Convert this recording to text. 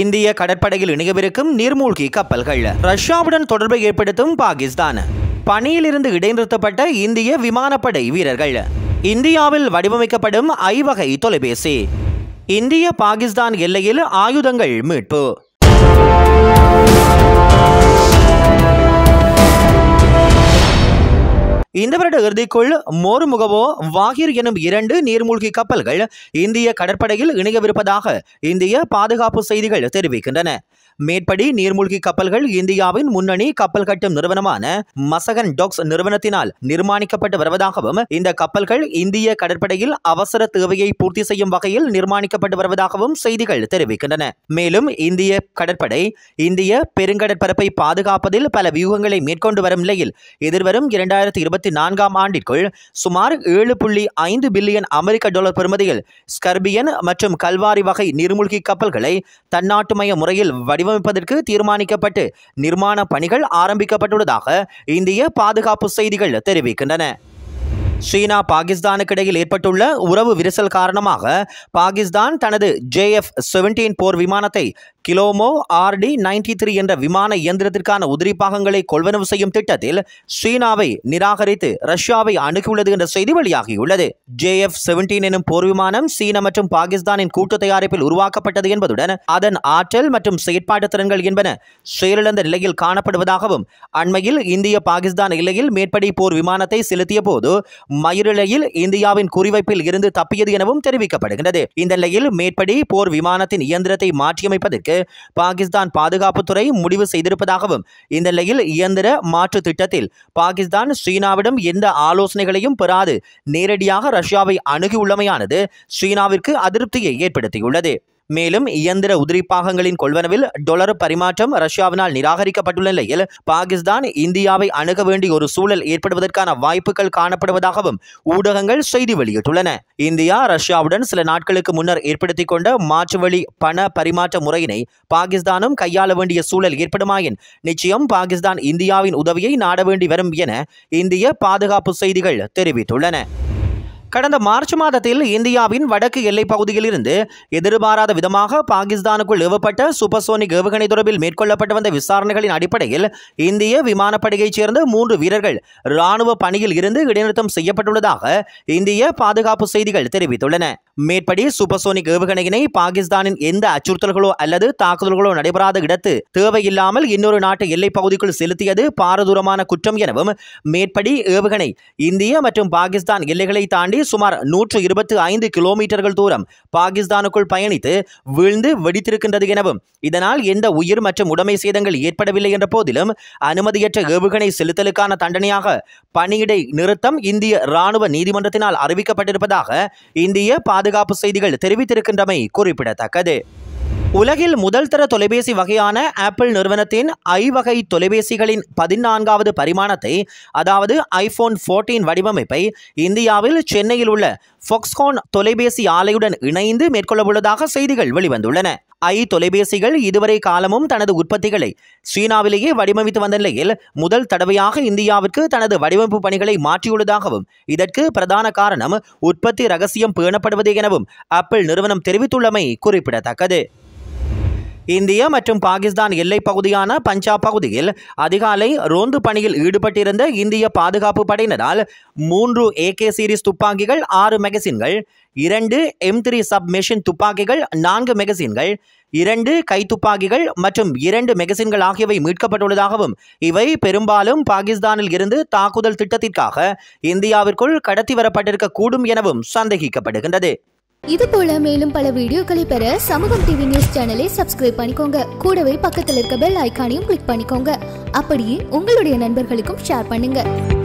இந்திய கடற்படையில் இணையவிருக்கும் நீர்மூழ்கி கப்பல்கள் ரஷ்யாவுடன் தொடர்பை ஏற்படுத்தும் பாகிஸ்தான் பணியிலிருந்து இடைநிறுத்தப்பட்ட இந்திய விமானப்படை வீரர்கள் இந்தியாவில் வடிவமைக்கப்படும் ஐவகை தொலைபேசி இந்திய பாகிஸ்தான் எல்லையில் ஆயுதங்கள் மீட்பு இந்த வருட இறுதிக்குள் மோர்முகவோ வாகிர் எனும் இரண்டு நீர்மூழ்கி கப்பல்கள் இந்திய கடற்படையில் இணையவிருப்பதாக இந்திய பாதுகாப்பு செய்திகள் தெரிவிக்கின்றன மேற்படி நீர்மூழ்கி கப்பல்கள் இந்தியாவின் முன்னணி கப்பல் கட்டும் நிறுவனமான மசகன் டாக்ஸ் நிறுவனத்தினால் நிர்மாணிக்கப்பட்டு வருவதாகவும் இந்த கப்பல்கள் இந்திய கடற்படையில் அவசர தேவையை பூர்த்தி செய்யும் வகையில் நிர்மாணிக்கப்பட்டு வருவதாகவும் செய்திகள் தெரிவிக்கின்றன மேலும் இந்திய கடற்படை இந்திய பெருங்கடற்பரப்பை பாதுகாப்பதில் பல வியூகங்களை மேற்கொண்டு வரும் நிலையில் எதிர்வரும் இரண்டாயிரத்தி இருபத்தி நான்காம் ஆண்டிற்குள் சுமார் ஏழு புள்ளி ஐந்து பில்லியன் அமெரிக்க டாலர் பெறுமதியில் ஸ்கர்பியன் மற்றும் கல்வாரி வகை நீர்மூழ்கி கப்பல்களை தன்னாட்டுமய முறையில் வடிவ வடிவமைப்பதற்கு தீர்மானிக்கப்பட்டு நிர்மாண பணிகள் ஆரம்பிக்கப்பட்டுள்ளதாக இந்திய பாதுகாப்பு செய்திகள் தெரிவிக்கின்றன சீனா பாகிஸ்தானுக்கு இடையில் ஏற்பட்டுள்ள உறவு விரிசல் காரணமாக பாகிஸ்தான் தனது ஜேஎஃப் செவன்டீன் போர் விமானத்தை கிலோமோ ஆர்டி நைன்டி த்ரீ என்ற விமான இயந்திரத்திற்கான உதிரி பாகங்களை கொள்வனவு செய்யும் திட்டத்தில் சீனாவை நிராகரித்து ரஷ்யாவை அணுகியுள்ளது என்ற செய்தி வெளியாகியுள்ளது ஜேஎஃப் செவன்டீன் எனும் போர் விமானம் சீனா மற்றும் பாகிஸ்தானின் கூட்டு தயாரிப்பில் உருவாக்கப்பட்டது என்பதுடன் அதன் ஆற்றல் மற்றும் செயற்பாட்டு திறன்கள் என்பன செயலிழந்த நிலையில் காணப்படுவதாகவும் அண்மையில் இந்திய பாகிஸ்தான் எல்லையில் மேற்படி போர் விமானத்தை செலுத்திய போது மயிரிழையில் இந்தியாவின் குறிவைப்பில் இருந்து தப்பியது எனவும் தெரிவிக்கப்படுகின்றது இந்த நிலையில் மேற்படி போர் விமானத்தின் இயந்திரத்தை மாற்றியமைப்பதற்கு பாகிஸ்தான் பாதுகாப்புத்துறை முடிவு செய்திருப்பதாகவும் இந்த நிலையில் இயந்திர மாற்று திட்டத்தில் பாகிஸ்தான் சீனாவிடம் எந்த ஆலோசனைகளையும் பெறாது நேரடியாக ரஷ்யாவை அணுகியுள்ளமையானது சீனாவிற்கு அதிருப்தியை ஏற்படுத்தியுள்ளது மேலும் இயந்திர உதிரி பாகங்களின் கொள்வனவில் டொலர் பரிமாற்றம் ரஷ்யாவினால் நிராகரிக்கப்பட்டுள்ள நிலையில் பாகிஸ்தான் இந்தியாவை அணுக வேண்டிய ஒரு சூழல் ஏற்படுவதற்கான வாய்ப்புகள் காணப்படுவதாகவும் ஊடகங்கள் செய்தி வெளியிட்டுள்ளன இந்தியா ரஷ்யாவுடன் சில நாட்களுக்கு முன்னர் ஏற்படுத்தி கொண்ட மாற்று வழி பண பரிமாற்ற முறையினை பாகிஸ்தானும் கையாள வேண்டிய சூழல் ஏற்படுமாயின் நிச்சயம் பாகிஸ்தான் இந்தியாவின் உதவியை நாட வேண்டி வரும் என இந்திய பாதுகாப்பு செய்திகள் தெரிவித்துள்ளன கடந்த மார்ச் மாதத்தில் இந்தியாவின் வடக்கு எல்லைப் பகுதியிலிருந்து எதிர்பாராத விதமாக பாகிஸ்தானுக்குள் ஏவப்பட்ட சூப்பர்சோனிக் ஏவுகணை தொடர்பில் மேற்கொள்ளப்பட்டு வந்த விசாரணைகளின் அடிப்படையில் இந்திய விமானப்படையைச் சேர்ந்த மூன்று வீரர்கள் இராணுவ பணியில் இருந்து இடைநிறுத்தம் செய்யப்பட்டுள்ளதாக இந்திய பாதுகாப்பு செய்திகள் தெரிவித்துள்ளன மேற்படி சூப்பர்சோனிக் ஏவுகணையினை பாகிஸ்தானின் எந்த அச்சுறுத்தல்களோ அல்லது தாக்குதல்களோ நடைபெறாத இடத்து தேவையில்லாமல் இன்னொரு நாட்டு எல்லைப் பகுதிக்குள் செலுத்தியது பாரதூரமான குற்றம் எனவும் மேற்படி ஏவுகணை இந்திய மற்றும் பாகிஸ்தான் எல்லைகளை தாண்டி சுமார் நூற்று இருபத்தி ஐந்து கிலோமீட்டர்கள் தூரம் பாகிஸ்தானுக்குள் பயணித்து வீழ்ந்து வெடித்திருக்கின்றது எனவும் இதனால் எந்த உயிர் மற்றும் உடைமை சேதங்கள் ஏற்படவில்லை என்ற போதிலும் அனுமதியற்ற ஏவுகணை செலுத்தலுக்கான தண்டனையாக பணியிடை நிறுத்தம் இந்திய இராணுவ நீதிமன்றத்தினால் அறிவிக்கப்பட்டிருப்பதாக இந்திய பாதுகாப்பு பாதுகாப்பு செய்திகள் தெரிவித்திருக்கின்றமை குறிப்பிடத்தக்கது உலகில் முதல் தர தொலைபேசி வகையான ஆப்பிள் நிறுவனத்தின் ஐ வகை தொலைபேசிகளின் பதினான்காவது பரிமாணத்தை அதாவது ஐபோன் ஃபோர்டீன் வடிவமைப்பை இந்தியாவில் சென்னையில் உள்ள ஃபொக்ஸ்கான் தொலைபேசி ஆலையுடன் இணைந்து மேற்கொள்ளவுள்ளதாக செய்திகள் வெளிவந்துள்ளன ஐ தொலைபேசிகள் இதுவரை காலமும் தனது உற்பத்திகளை சீனாவிலேயே வடிவமைத்து வந்த நிலையில் முதல் தடவையாக இந்தியாவிற்கு தனது வடிவமைப்பு பணிகளை மாற்றியுள்ளதாகவும் இதற்கு பிரதான காரணம் உற்பத்தி ரகசியம் பேணப்படுவது எனவும் அப்பிள் நிறுவனம் தெரிவித்துள்ளமை குறிப்பிடத்தக்கது இந்திய மற்றும் பாகிஸ்தான் எல்லைப் பகுதியான பஞ்சாப் பகுதியில் அதிகாலை ரோந்து பணியில் ஈடுபட்டிருந்த இந்திய பாதுகாப்பு படையினரால் மூன்று ஏகே சீரிஸ் துப்பாக்கிகள் ஆறு மெகசின்கள் இரண்டு எம் த்ரீ சப் மெஷின் துப்பாக்கிகள் நான்கு மெகசின்கள் இரண்டு கைத்துப்பாக்கிகள் மற்றும் இரண்டு மெகசின்கள் ஆகியவை மீட்கப்பட்டுள்ளதாகவும் இவை பெரும்பாலும் பாகிஸ்தானில் இருந்து தாக்குதல் திட்டத்திற்காக இந்தியாவிற்குள் கடத்தி வரப்பட்டிருக்கக்கூடும் எனவும் சந்தேகிக்கப்படுகின்றது இது போல மேலும் பல வீடியோக்களை பெற சமூகம் டிவி நியூஸ் சேனலை சப்ஸ்கிரைப் பண்ணிக்கோங்க கூடவே பக்கத்தில் இருக்க பெல் ஐக்கானையும் கிளிக் பண்ணிக்கோங்க அப்படியே உங்களுடைய நண்பர்களுக்கும் ஷேர் பண்ணுங்க